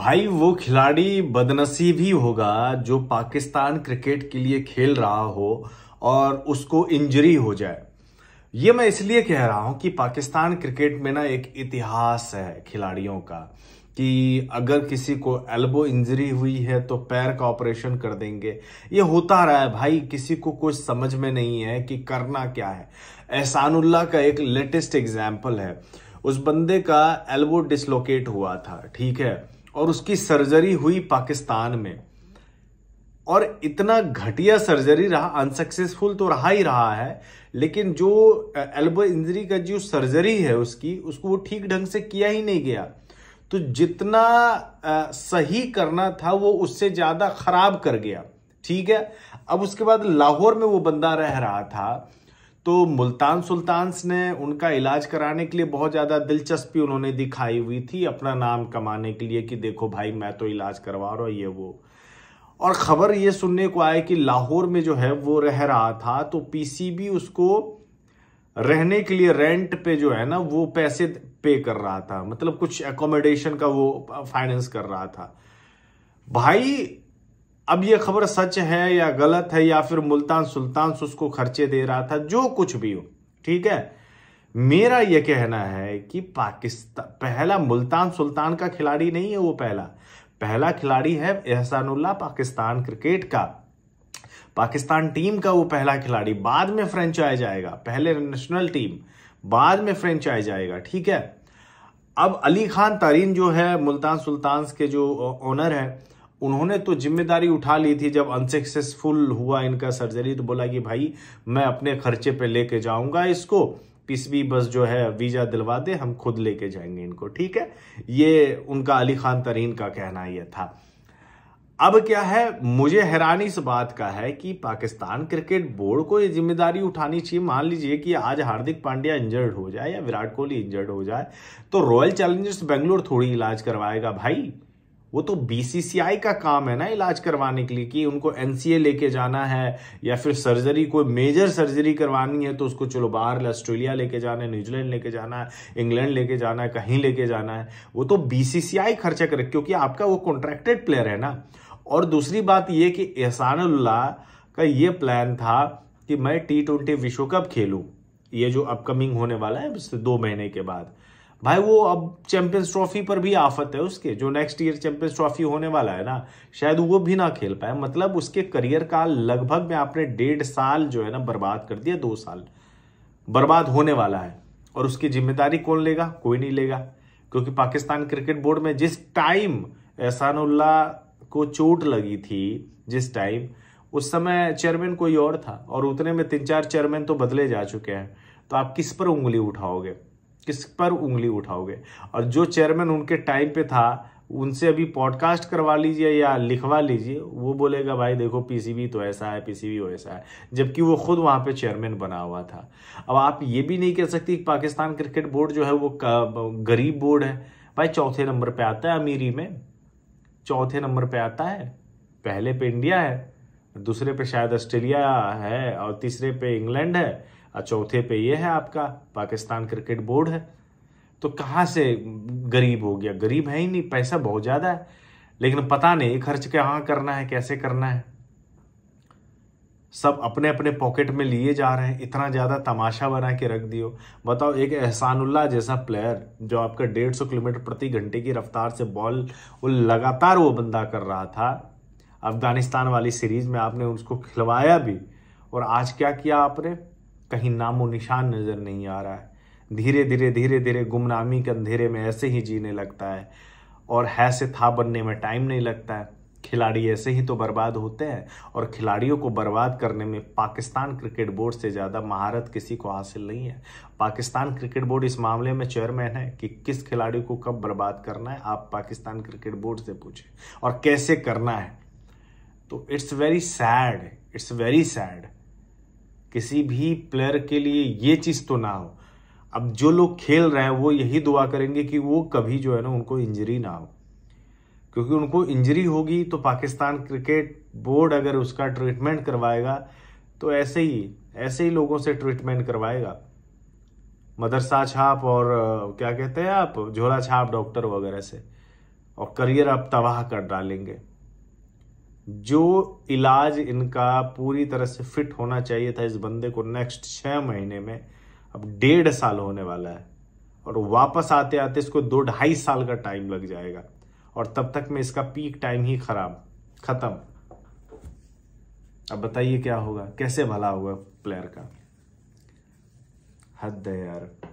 भाई वो खिलाड़ी बदनसीब ही होगा जो पाकिस्तान क्रिकेट के लिए खेल रहा हो और उसको इंजरी हो जाए ये मैं इसलिए कह रहा हूं कि पाकिस्तान क्रिकेट में ना एक इतिहास है खिलाड़ियों का कि अगर किसी को एल्बो इंजरी हुई है तो पैर का ऑपरेशन कर देंगे ये होता रहा है भाई किसी को कुछ समझ में नहीं है कि करना क्या है एहसानुल्ला का एक लेटेस्ट एग्जाम्पल है उस बंदे का एल्बो डिसलोकेट हुआ था ठीक है और उसकी सर्जरी हुई पाकिस्तान में और इतना घटिया सर्जरी रहा अनसक्सेसफुल तो रहा ही रहा है लेकिन जो एल्बो इंजरी का जो सर्जरी है उसकी उसको वो ठीक ढंग से किया ही नहीं गया तो जितना आ, सही करना था वो उससे ज़्यादा खराब कर गया ठीक है अब उसके बाद लाहौर में वो बंदा रह रहा था तो मुल्तान सुल्तान्स ने उनका इलाज कराने के लिए बहुत ज़्यादा दिलचस्पी उन्होंने दिखाई हुई थी अपना नाम कमाने के लिए कि देखो भाई मैं तो इलाज करवा रहा हूँ ये वो और ख़बर ये सुनने को आए कि लाहौर में जो है वो रह रहा था तो पीसीबी उसको रहने के लिए रेंट पे जो है ना वो पैसे पे कर रहा था मतलब कुछ एकोमोडेशन का वो फाइनेंस कर रहा था भाई अब ये खबर सच है या गलत है या फिर मुल्तान सुल्तान से उसको खर्चे दे रहा था जो कुछ भी हो ठीक है मेरा यह कहना है कि पाकिस्तान पहला मुल्तान सुल्तान का खिलाड़ी नहीं है वो पहला पहला खिलाड़ी है एहसानुल्ला पाकिस्तान क्रिकेट का पाकिस्तान टीम का वो पहला खिलाड़ी बाद में फ्रेंचाइज आएगा पहले नेशनल टीम बाद में फ्रेंचाइज आएगा ठीक है अब अली खान तारीन जो है मुल्तान सुल्तान के जो ओनर है उन्होंने तो जिम्मेदारी उठा ली थी जब अनसक्सेसफुल हुआ इनका सर्जरी तो बोला कि भाई मैं अपने खर्चे पे लेके जाऊंगा इसको पीसबी बस जो है वीज़ा दिलवा दे हम खुद लेके जाएंगे इनको ठीक है ये उनका अली खान तरीन का कहना यह था अब क्या है मुझे हैरानी इस बात का है कि पाकिस्तान क्रिकेट बोर्ड को ये जिम्मेदारी उठानी चाहिए मान लीजिए कि आज हार्दिक पांड्या इंजर्ड हो जाए या विराट कोहली इंजर्ड हो जाए तो रॉयल चैलेंजर्स बेंगलोर थोड़ी इलाज करवाएगा भाई वो तो बीसीसीआई का काम है ना इलाज करवाने के लिए कि उनको एनसीए लेके जाना है या फिर सर्जरी कोई मेजर सर्जरी करवानी है तो उसको चलो बाहर ऑस्ट्रेलिया लेके जाना है न्यूजीलैंड लेके जाना है इंग्लैंड लेके जाना है कहीं लेके जाना है वो तो बीसीसीआई खर्चा करे क्योंकि आपका वो कॉन्ट्रैक्टेड प्लेयर है ना और दूसरी बात ये कि एहसानुल्ला का ये प्लान था कि मैं टी ट्वेंटी विश्व कप खेलूँ ये जो अपकमिंग होने वाला है दो महीने के बाद भाई वो अब चैंपियंस ट्रॉफी पर भी आफत है उसके जो नेक्स्ट ईयर चैंपियंस ट्रॉफी होने वाला है ना शायद वो भी ना खेल पाए मतलब उसके करियर का लगभग में आपने डेढ़ साल जो है ना बर्बाद कर दिया दो साल बर्बाद होने वाला है और उसकी जिम्मेदारी कौन लेगा कोई नहीं लेगा क्योंकि पाकिस्तान क्रिकेट बोर्ड में जिस टाइम एहसानुल्ला को चोट लगी थी जिस टाइम उस समय चेयरमैन कोई और था और उतने में तीन चार चेयरमैन तो बदले जा चुके हैं तो आप किस पर उंगली उठाओगे किस पर उंगली उठाओगे और जो चेयरमैन उनके टाइम पे था उनसे अभी पॉडकास्ट करवा लीजिए या लिखवा लीजिए वो बोलेगा भाई देखो पीसीबी तो ऐसा है पीसीबी वैसा है जबकि वो खुद वहाँ पे चेयरमैन बना हुआ था अब आप ये भी नहीं कह सकती कि पाकिस्तान क्रिकेट बोर्ड जो है वो गरीब बोर्ड है भाई चौथे नंबर पे आता है अमीरी में चौथे नंबर पे आता है पहले पे इंडिया है दूसरे पे शायद ऑस्ट्रेलिया है और तीसरे पे इंग्लैंड है चौथे पे ये है आपका पाकिस्तान क्रिकेट बोर्ड है तो कहाँ से गरीब हो गया गरीब है ही नहीं पैसा बहुत ज़्यादा है लेकिन पता नहीं खर्च कहाँ करना है कैसे करना है सब अपने अपने पॉकेट में लिए जा रहे हैं इतना ज़्यादा तमाशा बना के रख दियो बताओ एक एहसानुल्ला जैसा प्लेयर जो आपका डेढ़ सौ किलोमीटर प्रति घंटे की रफ्तार से बॉल वो लगातार वो बंदा कर रहा था अफगानिस्तान वाली सीरीज में आपने उसको खिलवाया भी और आज क्या किया आपने कहीं नामो निशान नज़र नहीं आ रहा है धीरे धीरे धीरे धीरे गुमनामी के अंधेरे में ऐसे ही जीने लगता है और है से था बनने में टाइम नहीं लगता है खिलाड़ी ऐसे ही तो बर्बाद होते हैं और खिलाड़ियों को बर्बाद करने में पाकिस्तान क्रिकेट बोर्ड से ज़्यादा महारत किसी को हासिल नहीं है पाकिस्तान क्रिकेट बोर्ड इस मामले में चेयरमैन है कि किस खिलाड़ी को कब बर्बाद करना है आप पाकिस्तान क्रिकेट बोर्ड से पूछें और कैसे करना है तो it's very sad it's very sad किसी भी प्लेयर के लिए ये चीज़ तो ना हो अब जो लोग खेल रहे हैं वो यही दुआ करेंगे कि वो कभी जो है ना उनको इंजरी ना हो क्योंकि उनको इंजरी होगी तो पाकिस्तान क्रिकेट बोर्ड अगर उसका ट्रीटमेंट करवाएगा तो ऐसे ही ऐसे ही लोगों से ट्रीटमेंट करवाएगा मदरसा छाप और क्या कहते हैं आप झोला छाप डॉक्टर वगैरह से और करियर आप तबाह कर डालेंगे जो इलाज इनका पूरी तरह से फिट होना चाहिए था इस बंदे को नेक्स्ट छह महीने में अब डेढ़ साल होने वाला है और वापस आते आते इसको दो ढाई साल का टाइम लग जाएगा और तब तक में इसका पीक टाइम ही खराब खत्म अब बताइए क्या होगा कैसे भला होगा प्लेयर का हद है यार